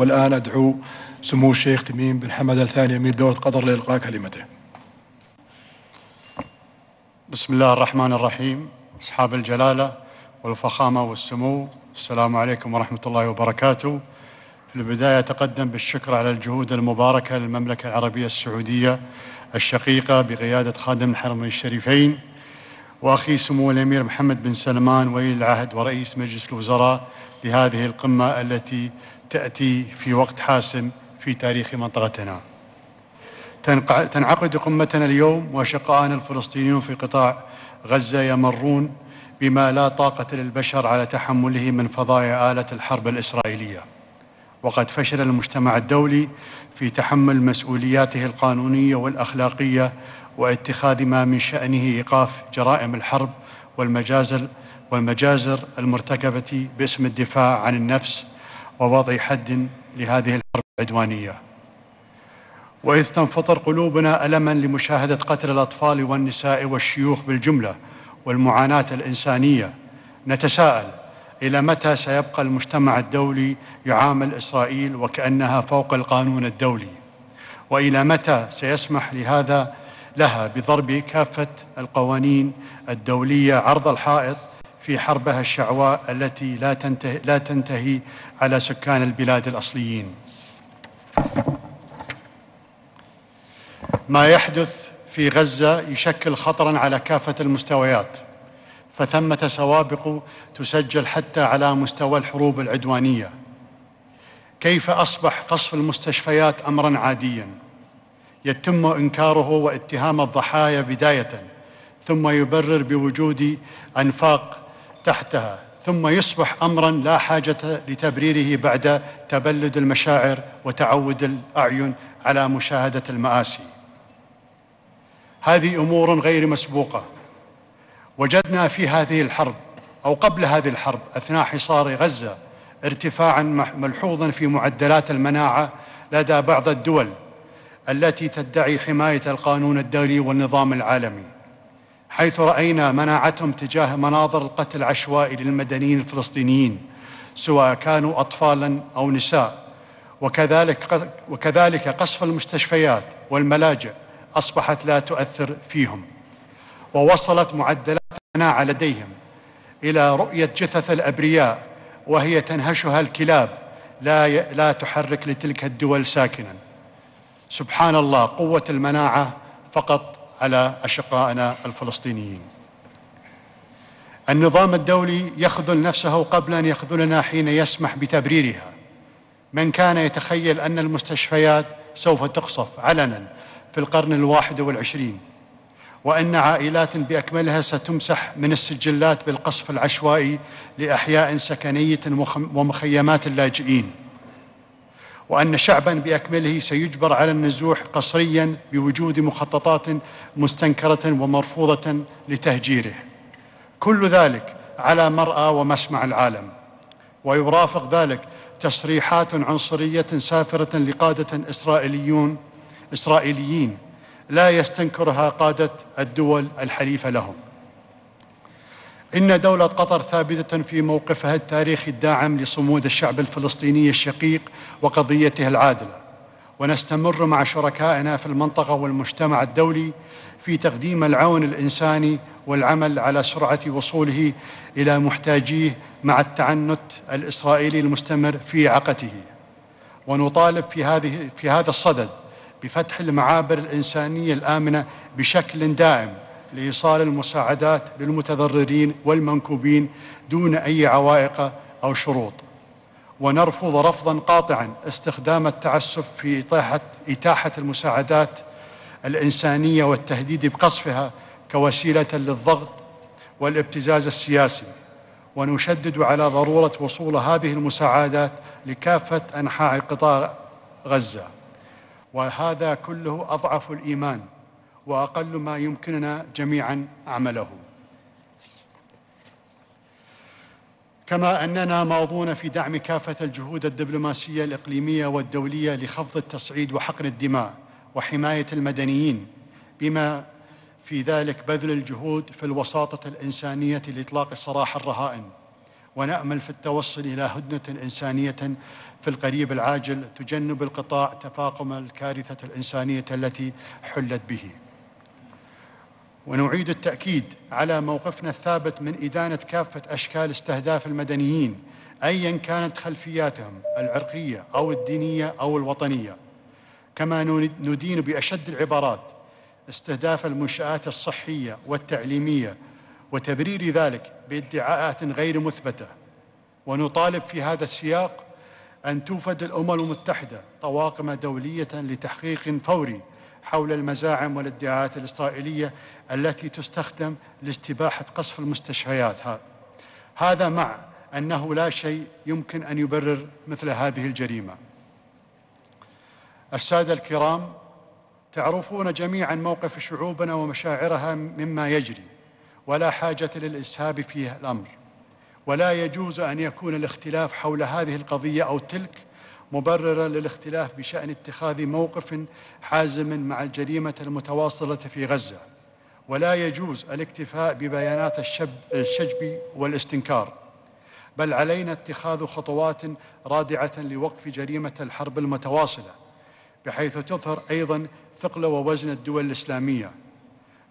والآن أدعو سمو الشيخ تميم بن حمد الثاني أمير دولة قطر لإلقاء كلمته بسم الله الرحمن الرحيم أصحاب الجلالة والفخامة والسمو السلام عليكم ورحمة الله وبركاته في البداية أتقدم بالشكر على الجهود المباركة للمملكة العربية السعودية الشقيقة بقيادة خادم الحرمين الشريفين وأخي سمو الأمير محمد بن سلمان ولي العهد ورئيس مجلس الوزراء لهذه القمة التي تأتي في وقت حاسم في تاريخ منطقتنا تنعقد قمتنا اليوم وشقاءنا الفلسطينيون في قطاع غزة يمرون بما لا طاقة للبشر على تحمله من فضايا آلة الحرب الإسرائيلية وقد فشل المجتمع الدولي في تحمل مسؤولياته القانونية والأخلاقية واتخاذ ما من شأنه إيقاف جرائم الحرب والمجازر والمجازر المرتكبة باسم الدفاع عن النفس ووضع حد لهذه الحرب العدوانية وإذ تنفطر قلوبنا ألما لمشاهدة قتل الأطفال والنساء والشيوخ بالجملة والمعاناة الإنسانية نتساءل إلى متى سيبقى المجتمع الدولي يعامل إسرائيل وكأنها فوق القانون الدولي وإلى متى سيسمح لهذا لها بضرب كافة القوانين الدولية عرض الحائط في حربها الشعواء التي لا تنتهي, لا تنتهي على سكان البلاد الأصليين ما يحدث في غزة يشكل خطراً على كافة المستويات فثمة سوابق تسجل حتى على مستوى الحروب العدوانية كيف أصبح قصف المستشفيات أمراً عادياً يتم إنكاره واتهام الضحايا بدايةً ثم يبرر بوجود أنفاق تحتها ثم يصبح امرا لا حاجه لتبريره بعد تبلد المشاعر وتعود الاعين على مشاهده الماسي هذه امور غير مسبوقه وجدنا في هذه الحرب او قبل هذه الحرب اثناء حصار غزه ارتفاعا ملحوظا في معدلات المناعه لدى بعض الدول التي تدعي حمايه القانون الدولي والنظام العالمي حيث راينا مناعتهم تجاه مناظر القتل العشوائي للمدنيين الفلسطينيين سواء كانوا اطفالا او نساء وكذلك وكذلك قصف المستشفيات والملاجئ اصبحت لا تؤثر فيهم ووصلت معدلات المناعه لديهم الى رؤيه جثث الابرياء وهي تنهشها الكلاب لا ي... لا تحرك لتلك الدول ساكنا سبحان الله قوه المناعه فقط على أشقائنا الفلسطينيين النظام الدولي يخذل نفسه قبل أن يخذلنا حين يسمح بتبريرها من كان يتخيل أن المستشفيات سوف تقصف علناً في القرن الواحد والعشرين وأن عائلات بأكملها ستمسح من السجلات بالقصف العشوائي لأحياء سكنية ومخيمات اللاجئين وأن شعبا بأكمله سيجبر على النزوح قسريا بوجود مخططات مستنكرة ومرفوضة لتهجيره كل ذلك على مرأى ومسمع العالم ويرافق ذلك تصريحات عنصرية سافرة لقادة إسرائيليون إسرائيليين لا يستنكرها قادة الدول الحليفة لهم إن دولة قطر ثابتة في موقفها التاريخي الداعم لصمود الشعب الفلسطيني الشقيق وقضيته العادلة ونستمر مع شركائنا في المنطقة والمجتمع الدولي في تقديم العون الإنساني والعمل على سرعة وصوله إلى محتاجيه مع التعنت الإسرائيلي المستمر في عقته ونطالب في, هذه في هذا الصدد بفتح المعابر الإنسانية الآمنة بشكل دائم لايصال المساعدات للمتضررين والمنكوبين دون اي عوائق او شروط ونرفض رفضا قاطعا استخدام التعسف في إتاحة المساعدات الإنسانية والتهديد بقصفها كوسيلة للضغط والابتزاز السياسي ونشدد على ضرورة وصول هذه المساعدات لكافة أنحاء قطاع غزة وهذا كله أضعف الإيمان واقل ما يمكننا جميعا عمله كما اننا ماضون في دعم كافه الجهود الدبلوماسيه الاقليميه والدوليه لخفض التصعيد وحقن الدماء وحمايه المدنيين بما في ذلك بذل الجهود في الوساطه الانسانيه لاطلاق سراح الرهائن ونامل في التوصل الى هدنه انسانيه في القريب العاجل تجنب القطاع تفاقم الكارثه الانسانيه التي حلت به ونعيد التأكيد على موقفنا الثابت من إدانة كافة أشكال استهداف المدنيين أيا كانت خلفياتهم العرقية أو الدينية أو الوطنية كما ندين بأشد العبارات استهداف المنشآت الصحية والتعليمية وتبرير ذلك بادعاءات غير مثبتة ونطالب في هذا السياق أن توفد الأمم المتحدة طواقم دولية لتحقيق فوري حول المزاعم والادعاءات الإسرائيلية التي تستخدم لاستباحة قصف المستشفيات هذا مع أنه لا شيء يمكن أن يبرر مثل هذه الجريمة السادة الكرام تعرفون جميعا موقف شعوبنا ومشاعرها مما يجري ولا حاجة للإسهاب في الأمر ولا يجوز أن يكون الاختلاف حول هذه القضية أو تلك مبررة للاختلاف بشأن اتخاذ موقف حازم مع الجريمة المتواصلة في غزة ولا يجوز الاكتفاء ببيانات الشجب والاستنكار بل علينا اتخاذ خطوات رادعة لوقف جريمة الحرب المتواصلة بحيث تظهر أيضا ثقل ووزن الدول الإسلامية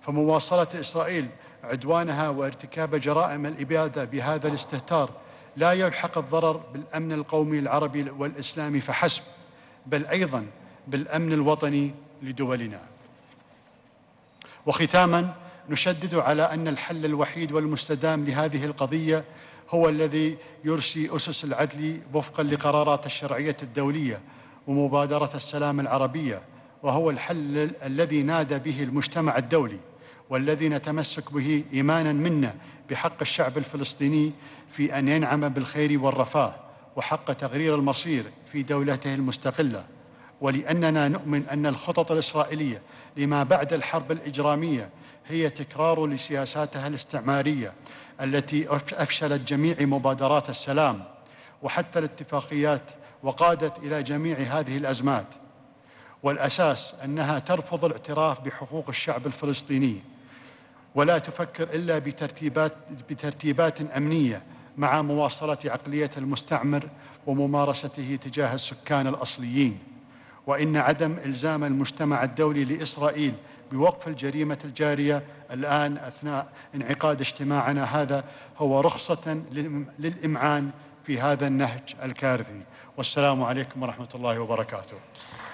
فمواصلة إسرائيل عدوانها وارتكاب جرائم الإبادة بهذا الاستهتار لا يلحق الضرر بالامن القومي العربي والاسلامي فحسب بل ايضا بالامن الوطني لدولنا وختاما نشدد على ان الحل الوحيد والمستدام لهذه القضيه هو الذي يرسي اسس العدل وفقا لقرارات الشرعيه الدوليه ومبادره السلام العربيه وهو الحل الذي نادى به المجتمع الدولي والذي نتمسك به إيمانا منا بحق الشعب الفلسطيني في أن ينعم بالخير والرفاه وحق تغرير المصير في دولته المستقلة ولأننا نؤمن أن الخطط الإسرائيلية لما بعد الحرب الإجرامية هي تكرار لسياساتها الاستعمارية التي أفشلت جميع مبادرات السلام وحتى الاتفاقيات وقادت إلى جميع هذه الأزمات والأساس أنها ترفض الاعتراف بحقوق الشعب الفلسطيني ولا تفكر إلا بترتيبات, بترتيبات أمنية مع مواصلة عقلية المستعمر وممارسته تجاه السكان الأصليين وإن عدم إلزام المجتمع الدولي لإسرائيل بوقف الجريمة الجارية الآن أثناء انعقاد اجتماعنا هذا هو رخصة للإمعان في هذا النهج الكارثي والسلام عليكم ورحمة الله وبركاته